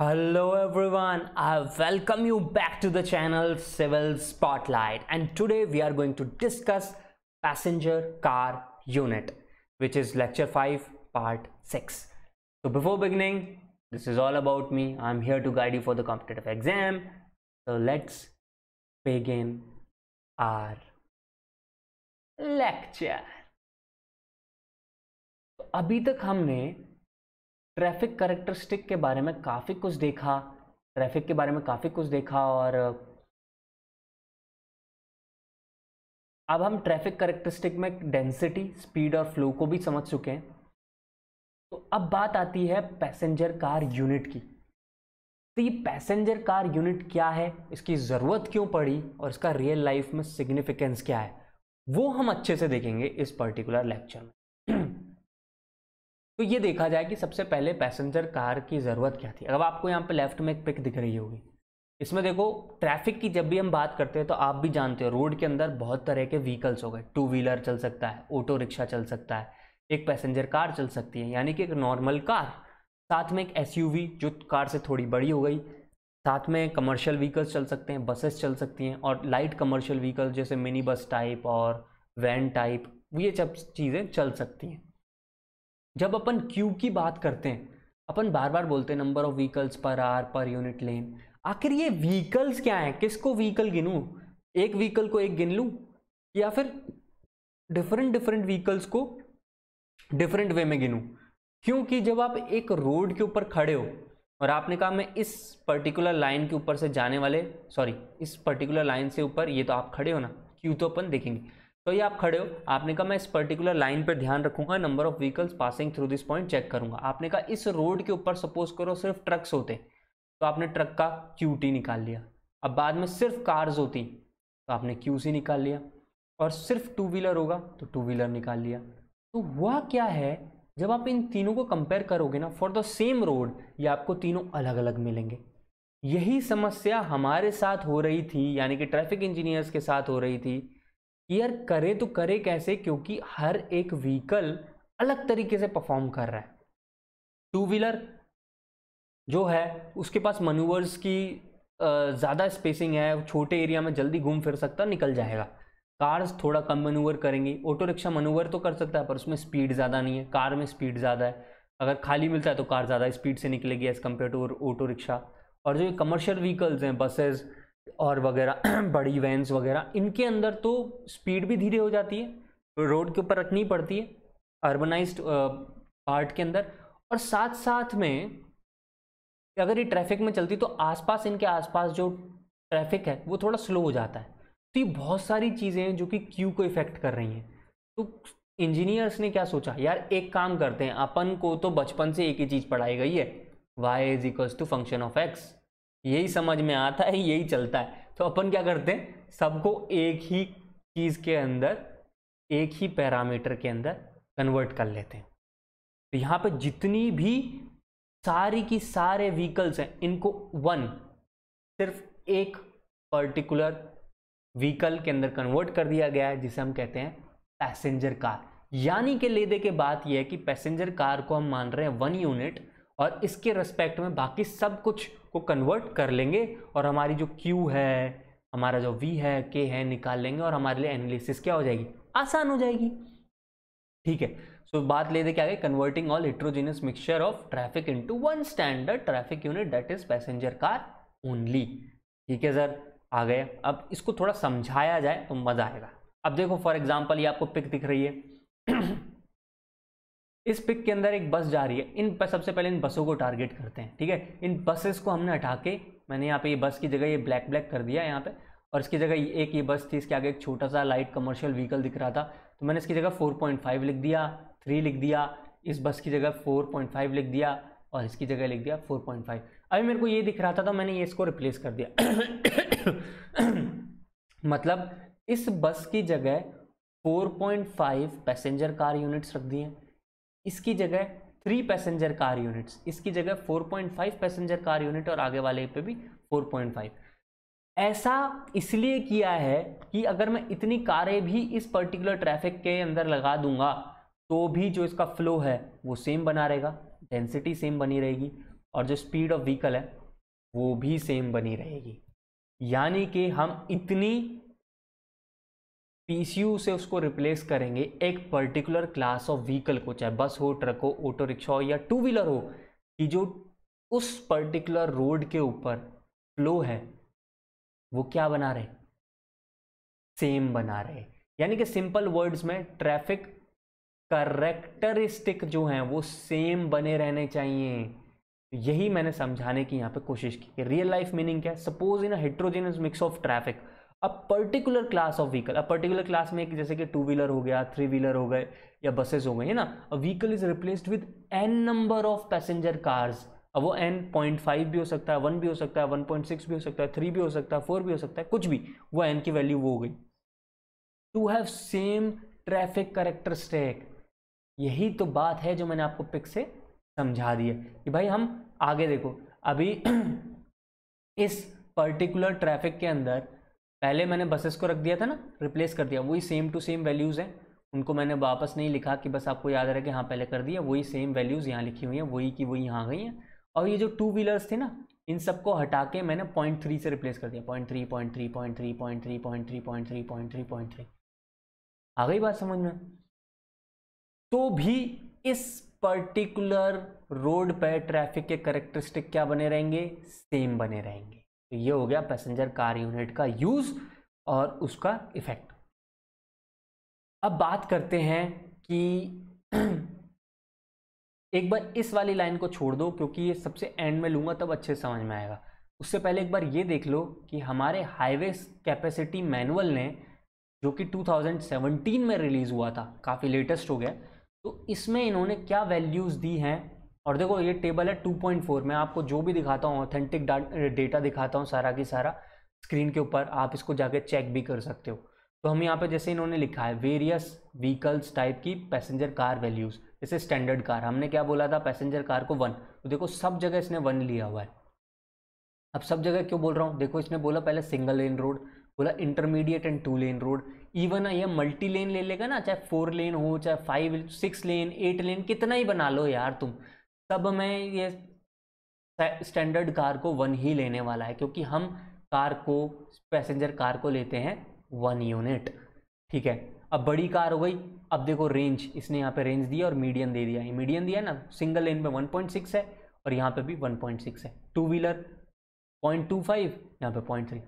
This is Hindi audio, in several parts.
hello everyone i welcome you back to the channel civil spotlight and today we are going to discuss passenger car unit which is lecture 5 part 6 so before beginning this is all about me i'm here to guide you for the competitive exam so let's begin our lecture अभी तक हमने ट्रैफिक करेक्टरिस्टिक के बारे में काफ़ी कुछ देखा ट्रैफिक के बारे में काफ़ी कुछ देखा और अब हम ट्रैफिक करेक्टरिस्टिक में डेंसिटी स्पीड और फ्लो को भी समझ चुके हैं तो अब बात आती है पैसेंजर कार यूनिट की तो ये पैसेंजर कार यूनिट क्या है इसकी ज़रूरत क्यों पड़ी और इसका रियल लाइफ में सिग्निफिकेंस क्या है वो हम अच्छे से देखेंगे इस पर्टिकुलर लेक्चर में तो ये देखा जाए कि सबसे पहले पैसेंजर कार की ज़रूरत क्या थी अब आपको यहाँ पे लेफ्ट में एक पिक दिख रही होगी इसमें देखो ट्रैफिक की जब भी हम बात करते हैं तो आप भी जानते हो रोड के अंदर बहुत तरह के व्हीकल्स हो गए टू व्हीलर चल सकता है ऑटो रिक्शा चल सकता है एक पैसेंजर कार चल सकती है यानी कि एक नॉर्मल कार साथ में एक एस जो कार से थोड़ी बड़ी हो गई साथ में कमर्शियल व्हीकल्स चल सकते हैं बसेस चल सकती हैं और लाइट कमर्शियल व्हीकल्स जैसे मिनी बस टाइप और वैन टाइप ये सब चीज़ें चल सकती हैं जब अपन क्यू की बात करते हैं अपन बार बार बोलते हैं number of vehicles per hour per unit lane आखिर ये व्हीकल्स क्या हैं किसको व्हीकल गिनूँ एक व्हीकल को एक गिन लूँ या फिर डिफरेंट डिफरेंट व्हीकल्स को डिफरेंट वे में गिनूँ क्योंकि जब आप एक रोड के ऊपर खड़े हो और आपने कहा मैं इस पर्टिकुलर लाइन के ऊपर से जाने वाले सॉरी इस पर्टिकुलर लाइन से ऊपर ये तो आप खड़े हो ना क्यों तो अपन देखेंगे तो ये आप खड़े हो आपने कहा मैं इस पर्टिकुलर लाइन पर ध्यान रखूंगा number of vehicles passing through this point check करूंगा आपने कहा इस रोड के ऊपर सपोज करो सिर्फ ट्रक्स होते तो आपने ट्रक का क्यू टी निकाल लिया अब बाद में सिर्फ कार्स होती तो आपने क्यू सी निकाल लिया और सिर्फ टू व्हीलर होगा तो टू व्हीलर निकाल लिया तो हुआ क्या है जब आप इन तीनों को कंपेयर करोगे ना फॉर द सेम रोड ये आपको तीनों अलग अलग मिलेंगे यही समस्या हमारे साथ हो रही थी यानी कि ट्रैफिक इंजीनियर्स के साथ हो रही थी यार करे तो करे कैसे क्योंकि हर एक व्हीकल अलग तरीके से परफॉर्म कर रहा है टू व्हीलर जो है उसके पास मनूवर्स की ज़्यादा स्पेसिंग है छोटे एरिया में जल्दी घूम फिर सकता निकल जाएगा कार्स थोड़ा कम मनूवर करेंगी ऑटो रिक्शा मनूवर तो कर सकता है पर उसमें स्पीड ज़्यादा नहीं है कार में स्पीड ज़्यादा है अगर खाली मिलता है तो कार ज़्यादा स्पीड से निकलेगी as compare to auto rickshaw और जो कमर्शियल व्हीकल्स हैं बसेज़ और वगैरह बड़ी वैन्स वगैरह इनके अंदर तो स्पीड भी धीरे हो जाती है रोड तो के ऊपर रखनी पड़ती है अर्बनाइज पार्ट के अंदर और साथ साथ में अगर ये ट्रैफिक में चलती तो आसपास इनके आसपास जो ट्रैफिक है वो थोड़ा स्लो हो जाता है तो ये बहुत सारी चीज़ें हैं जो कि क्यू को इफ़ेक्ट कर रही हैं तो इंजीनियर्स ने क्या सोचा यार एक काम करते हैं अपन को तो बचपन से एक ही चीज़ पढ़ाई गई है Y is equals to function of X यही समझ में आता है यही चलता है तो अपन क्या करते हैं सबको एक ही चीज़ के अंदर एक ही पैरामीटर के अंदर कन्वर्ट कर लेते हैं तो यहाँ पर जितनी भी सारी की सारे व्हीकल्स हैं इनको वन सिर्फ एक पर्टिकुलर व्हीकल के अंदर कन्वर्ट कर दिया गया है जिसे हम कहते हैं पैसेंजर कार यानी कि ले दे के बात यह है कि पैसेंजर कार को हम मान रहे हैं वन यूनिट और इसके रेस्पेक्ट में बाकी सब कुछ को कन्वर्ट कर लेंगे और हमारी जो क्यू है हमारा जो वी है के है निकाल लेंगे और हमारे लिए एनालिसिस क्या हो जाएगी आसान हो जाएगी ठीक है सो so, बात दे क्या गई converting all heterogeneous mixture of traffic into one standard traffic unit that is passenger car only ठीक है सर आ गए अब इसको थोड़ा समझाया जाए तो मजा आएगा अब देखो फॉर एग्जाम्पल ये आपको पिक दिख रही है इस पिक के अंदर एक बस जा रही है इन सबसे पहले इन बसों को टारगेट करते हैं ठीक है इन बसेस को हमने हटा के मैंने यहाँ पे ये बस की जगह ये ब्लैक ब्लैक कर दिया यहाँ पे और इसकी जगह एक ये बस थी इसके आगे एक छोटा सा लाइट कमर्शियल व्हीकल दिख रहा था तो मैंने इसकी जगह 4.5 लिख दिया 3 लिख दिया इस बस की जगह 4.5 लिख दिया और इसकी जगह लिख दिया 4.5 अभी मेरे को ये दिख रहा था तो मैंने ये इसको रिप्लेस कर दिया मतलब इस बस की जगह फाइव पैसेंजर कार यूनिट्स रख दिए इसकी जगह थ्री पैसेंजर कार यूनिट्स इसकी जगह 4.5 पैसेंजर कार यूनिट और आगे वाले पे भी 4.5 ऐसा इसलिए किया है कि अगर मैं इतनी कारें भी इस पर्टिकुलर ट्रैफिक के अंदर लगा दूंगा तो भी जो इसका फ्लो है वो सेम बना रहेगा डेंसिटी सेम बनी रहेगी और जो स्पीड ऑफ व्हीकल है वो भी सेम बनी रहेगी यानी कि हम इतनी पीसीयू से उसको रिप्लेस करेंगे एक पर्टिकुलर क्लास ऑफ व्हीकल को चाहे बस हो ट्रक हो ऑटो रिक्शा हो या टू व्हीलर हो कि जो उस पर्टिकुलर रोड के ऊपर फ्लो है वो क्या बना रहे सेम बना रहे यानी कि सिंपल वर्ड्स में ट्रैफिक करेक्टरिस्टिक जो हैं वो सेम बने रहने चाहिए तो यही मैंने समझाने की यहाँ पे कोशिश की रियल लाइफ मीनिंग क्या है suppose in a heterogeneous mix of traffic a particular class of vehicle a particular class में एक जैसे कि टू व्हीलर हो गया थ्री व्हीलर हो गए या बसेस हो गए है ना a vehicle is replaced with N number of passenger cars अब वो एन पॉइंट फाइव भी हो सकता है वन भी हो सकता है वन पॉइंट सिक्स भी हो सकता है थ्री भी हो सकता है फोर भी हो सकता है कुछ भी वो एन की वैल्यू वो हो गई to have same traffic stake यही तो बात है जो मैंने आपको पिक से समझा दी है कि भाई हम आगे देखो अभी इस पर्टिकुलर ट्रैफिक के अंदर पहले मैंने बसेस को रख दिया था ना रिप्लेस कर दिया वही सेम टू सेम वैल्यूज़ हैं उनको मैंने वापस नहीं लिखा कि बस आपको याद रहे कि हाँ पहले कर दिया वही सेम वैल्यूज़ यहाँ लिखी हुई हैं वही की वही यहाँ गई हैं और ये जो टू व्हीलर्स थे ना इन सबको हटा के मैंने पॉइंट थ्री से रिप्लेस कर दिया point three point three point three point three point three point three point three point three आ गई बात समझ में तो भी इस पर्टिकुलर रोड पर ट्रैफिक के करेक्टरिस्टिक क्या बने रहेंगे सेम बने रहेंगे तो ये हो गया पैसेंजर कार यूनिट का यूज़ और उसका इफेक्ट अब बात करते हैं कि एक बार इस वाली लाइन को छोड़ दो क्योंकि ये सबसे एंड में लूँगा तब अच्छे समझ में आएगा उससे पहले एक बार ये देख लो कि हमारे हाईवे कैपेसिटी मैनुअल ने जो कि 2017 में रिलीज़ हुआ था काफ़ी लेटेस्ट हो गया तो इसमें इन्होंने क्या वैल्यूज़ दी हैं और देखो ये टेबल है 2.4 मैं आपको जो भी दिखाता हूँ ऑथेंटिक डेटा दिखाता हूँ सारा की सारा स्क्रीन के ऊपर आप इसको जाके चेक भी कर सकते हो तो हम यहाँ पे जैसे इन्होंने लिखा है वेरियस व्हीकल्स टाइप की पैसेंजर कार वैल्यूज़ जैसे स्टैंडर्ड कार हमने क्या बोला था पैसेंजर कार को वन तो देखो सब जगह इसने वन लिया हुआ है अब सब जगह क्यों बोल रहा हूँ देखो इसने बोला पहले सिंगल लेन रोड बोला intermediate and two lane road even ये मल्टी लेन ले लेगा ना चाहे फोर लेन हो चाहे five six lane eight lane कितना ही बना लो यार तुम तब मैं ये स्टैंडर्ड कार को वन ही लेने वाला है क्योंकि हम कार को पैसेंजर कार को लेते हैं वन यूनिट ठीक है अब बड़ी कार हो गई अब देखो रेंज इसने यहाँ पे रेंज दिया और मीडियम दे दिया है मीडियम दिया ना सिंगल लेन पे 1.6 है और यहाँ पे भी 1.6 है टू व्हीलर 0.25 यहाँ पे 0.3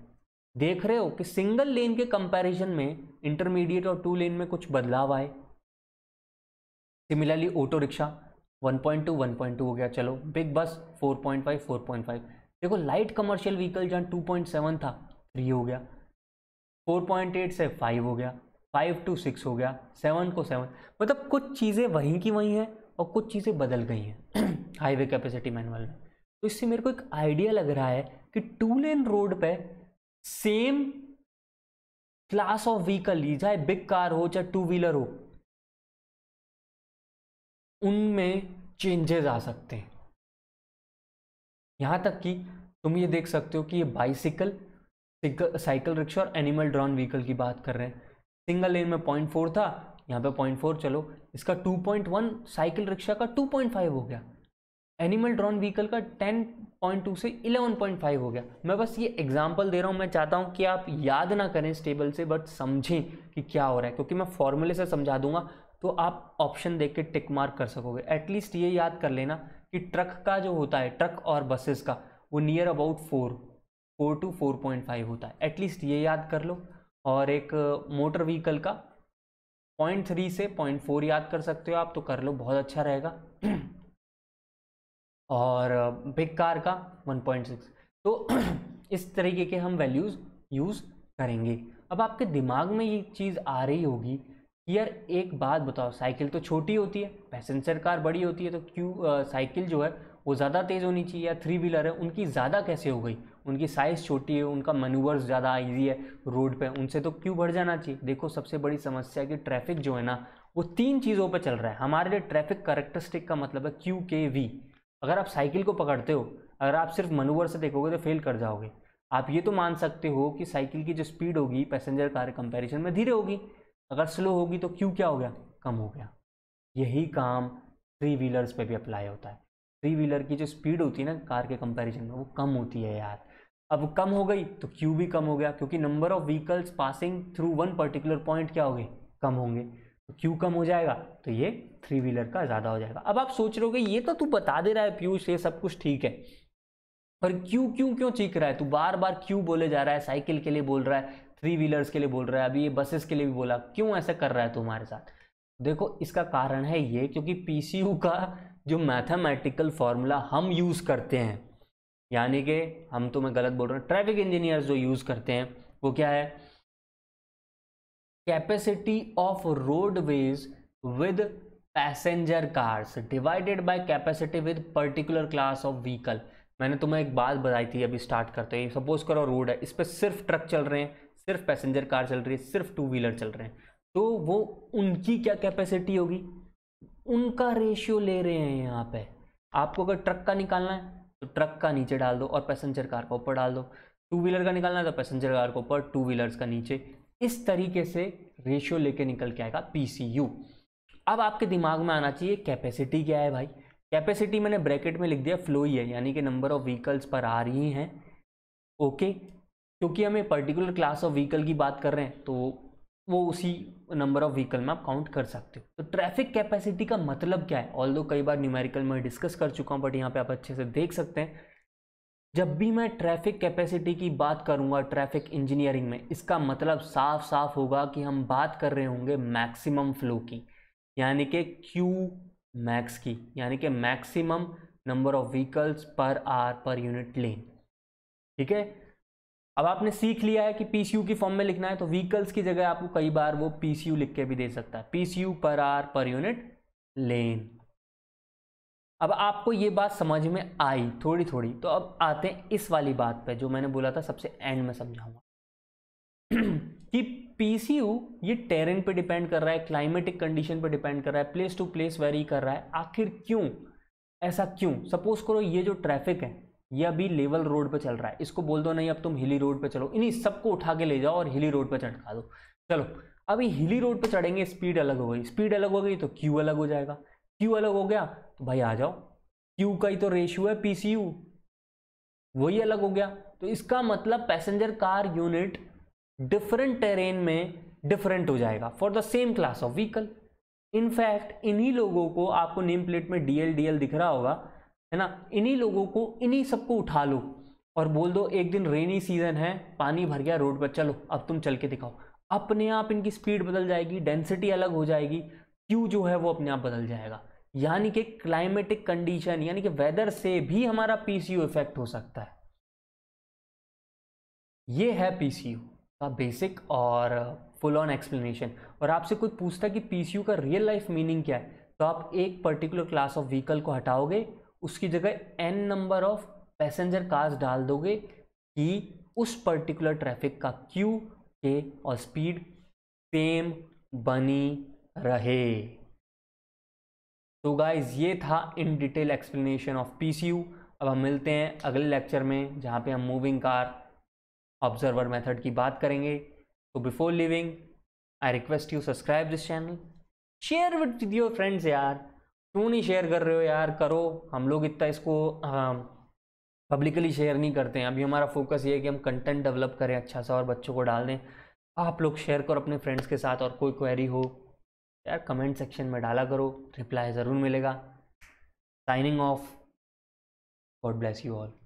देख रहे हो कि सिंगल लेन के कंपैरिजन में इंटरमीडिएट और टू लेन में कुछ बदलाव आए सिमिलरली ऑटो रिक्शा 1.2 1.2 हो गया चलो बिग बस 4.5 4.5 देखो लाइट कमर्शियल व्हीकल जहाँ 2.7 था थ्री हो गया 4.8 से फाइव हो गया फाइव टू सिक्स हो गया सेवन को सेवन मतलब कुछ चीज़ें वहीं की वहीं हैं और कुछ चीज़ें बदल गई हैं हाईवे कैपेसिटी मैनुअल में तो इससे मेरे को एक आइडिया लग रहा है कि टू लेन रोड पे सेम क्लास ऑफ व्हीकल चाहे बिग कार हो चाहे टू व्हीलर हो उनमें चेंजेस आ सकते हैं यहां तक कि तुम ये देख सकते हो कि ये बाइसिकल साइकिल रिक्शा और एनिमल ड्रॉन व्हीकल की बात कर रहे हैं सिंगल लेन में पॉइंट फोर था यहाँ पे पॉइंट फोर चलो इसका two point one cycle rickshaw का टू पॉइंट फाइव हो गया एनिमल ड्रॉन व्हीकल का टेन पॉइंट टू से इलेवन पॉइंट फाइव हो गया मैं बस ये एग्जाम्पल दे रहा हूँ मैं चाहता हूँ कि आप याद ना करें इस टेबल से बट समझें कि क्या हो रहा है क्योंकि मैं फॉर्मूले से समझा दूंगा तो आप ऑप्शन देख के टिक मार्क कर सकोगे एटलीस्ट ये याद कर लेना कि ट्रक का जो होता है ट्रक और बसेस का वो near about four four two four point five होता है एटलीस्ट ये याद कर लो और एक मोटर uh, व्हीकल का पॉइंट थ्री से पॉइंट फोर याद कर सकते हो आप तो कर लो बहुत अच्छा रहेगा और बिग uh, कार का वन पॉइंट सिक्स तो इस तरीके के हम वैल्यूज़ यूज़ करेंगे अब आपके दिमाग में ये चीज़ आ रही होगी यार एक बात बताओ साइकिल तो छोटी होती है पैसेंजर कार बड़ी होती है तो क्यों साइकिल जो है वो ज़्यादा तेज़ होनी चाहिए या थ्री व्हीलर है उनकी ज़्यादा कैसे हो गई उनकी साइज़ छोटी है उनका मनूवर्स ज़्यादा ईजी है रोड पे उनसे तो क्यों बढ़ जाना चाहिए देखो सबसे बड़ी समस्या कि ट्रैफिक जो है ना वो तीन चीज़ों पर चल रहा है हमारे लिए ट्रैफिक करेक्टरिस्टिक का मतलब है क्यू के वी अगर आप साइकिल को पकड़ते हो अगर आप सिर्फ मनूवर से देखोगे तो फेल कर जाओगे आप ये तो मान सकते हो कि साइकिल की जो स्पीड होगी पैसेंजर कार कंपैरिजन में धीरे होगी अगर स्लो होगी तो क्यू क्या हो गया कम हो गया यही काम थ्री व्हीलर्स पे भी अप्लाई होता है थ्री व्हीलर की जो स्पीड होती है ना कार के कंपैरिजन में वो कम होती है यार अब कम हो गई तो क्यू भी कम हो गया क्योंकि number of vehicles passing through one particular point क्या हो गए कम होंगे तो क्यू कम हो जाएगा तो ये थ्री व्हीलर का ज़्यादा हो जाएगा अब आप सोच रहे हो ये तो तू बता दे रहा है पीयूष ये सब कुछ ठीक है पर क्यों क्यों क्यों चीख रहा है तू बार बार क्यों बोले जा रहा है साइकिल के लिए बोल रहा है थ्री व्हीलर्स के लिए बोल रहा है अभी ये बसेस के लिए भी बोला क्यों ऐसा कर रहा है तू हमारे साथ देखो इसका कारण है ये क्योंकि पी का जो मैथमेटिकल फार्मूला हम यूज़ करते हैं यानी कि हम तो मैं गलत बोल रहा हूँ ट्रैफिक इंजीनियर्स जो यूज़ करते हैं वो क्या है capacity of roadways with passenger cars divided by capacity with particular class of vehicle मैंने तुम्हें एक बात बताई थी अभी स्टार्ट करते हैं सपोज करो रोड है इस पर सिर्फ ट्रक चल रहे हैं सिर्फ पैसेंजर कार चल रही है सिर्फ टू व्हीलर चल रहे हैं तो वो उनकी क्या कैपेसिटी होगी उनका रेशियो ले रहे हैं यहाँ पे आपको अगर ट्रक का निकालना है तो ट्रक का नीचे डाल दो और पैसेंजर कार का ऊपर डाल दो टू व्हीलर का निकालना है तो पैसेंजर कार का ऊपर टू व्हीलर्स का नीचे इस तरीके से रेशियो लेके निकल के आएगा यू अब आपके दिमाग में आना चाहिए कैपेसिटी क्या है भाई कैपेसिटी मैंने ब्रैकेट में लिख दिया फ्लो ही है यानी कि नंबर ऑफ व्हीकल्स पर आ रही हैं ओके क्योंकि हमें पर्टिकुलर क्लास ऑफ व्हीकल की बात कर रहे हैं तो वो उसी नंबर ऑफ व्हीकल में आप काउंट कर सकते हो तो ट्रैफिक कैपेसिटी का मतलब क्या है ऑल कई बार न्यूमेरिकल में डिस्कस कर चुका हूँ बट यहाँ पे आप अच्छे से देख सकते हैं जब भी मैं ट्रैफिक कैपेसिटी की बात करूँगा ट्रैफिक इंजीनियरिंग में इसका मतलब साफ साफ होगा कि हम बात कर रहे होंगे मैक्सिमम फ्लो की यानी कि क्यू मैक्स की यानी कि maximum number of vehicles per hour per unit lane ठीक है अब आपने सीख लिया है कि पी की फॉर्म में लिखना है तो व्हीकल्स की जगह आपको कई बार वो पी लिख के भी दे सकता है पी पर आर पर यूनिट लेन अब आपको ये बात समझ में आई थोड़ी थोड़ी तो अब आते हैं इस वाली बात पे जो मैंने बोला था सबसे एंड में समझाऊंगा कि पीसीयू ये टेरेन पे डिपेंड कर रहा है क्लाइमेटिक कंडीशन पे डिपेंड कर रहा है प्लेस टू प्लेस वेरी कर रहा है आखिर क्यों ऐसा क्यों सपोज करो ये जो ट्रैफिक है ये अभी लेवल रोड पर चल रहा है इसको बोल दो नहीं अब तुम हिली रोड पर चलो इन्हीं सबको उठा के ले जाओ और हिली रोड पर चढ़ा दो चलो अभी हिली रोड पर चढ़ेंगे स्पीड अलग हो गई स्पीड अलग हो गई तो क्यू अलग हो जाएगा क्यू अलग हो गया तो भाई आ जाओ क्यू का ही तो रेशियो है पी सी यू वही अलग हो गया तो इसका मतलब passenger car unit different terrain में डिफरेंट हो जाएगा for the same class of vehicle in fact इन्हीं लोगों को आपको नेम प्लेट में डीएल डीएल दिख रहा होगा है ना इन्हीं लोगों को इन्हीं सबको उठा लो और बोल दो एक दिन रेनी सीजन है पानी भर गया रोड पर चलो अब तुम चल के दिखाओ अपने आप इनकी स्पीड बदल जाएगी डेंसिटी अलग हो जाएगी क्यू जो है वो अपने आप बदल जाएगा यानी कि क्लाइमेटिक कंडीशन यानी कि वेदर से भी हमारा पीसीयू इफेक्ट हो सकता है ये है पीसीयू का बेसिक और फुल ऑन एक्सप्लेनेशन और आपसे कोई पूछता है कि पीसीयू का रियल लाइफ मीनिंग क्या है तो आप एक पर्टिकुलर क्लास ऑफ व्हीकल को हटाओगे उसकी जगह N number of passenger cars डाल दोगे कि उस पर्टिकुलर ट्रैफिक का क्यू के और स्पीड सेम बनी रहे तो गाइज ये था in detail explanation of PCU अब हम मिलते हैं अगले लेक्चर में जहाँ पे हम मूविंग कार ऑब्जर्वर मेथड की बात करेंगे तो before leaving I request you subscribe this channel share with your friends यार क्यों नहीं शेयर कर रहे हो यार करो हम लोग इतना इसको पब्लिकली हाँ, शेयर नहीं करते हैं अभी हमारा फोकस ये है कि हम कंटेंट डेवलप करें अच्छा सा और बच्चों को डाल दें आप लोग शेयर करो अपने फ्रेंड्स के साथ और कोई क्वेरी हो यार कमेंट सेक्शन में डाला करो रिप्लाई ज़रूर मिलेगा signing off God bless you all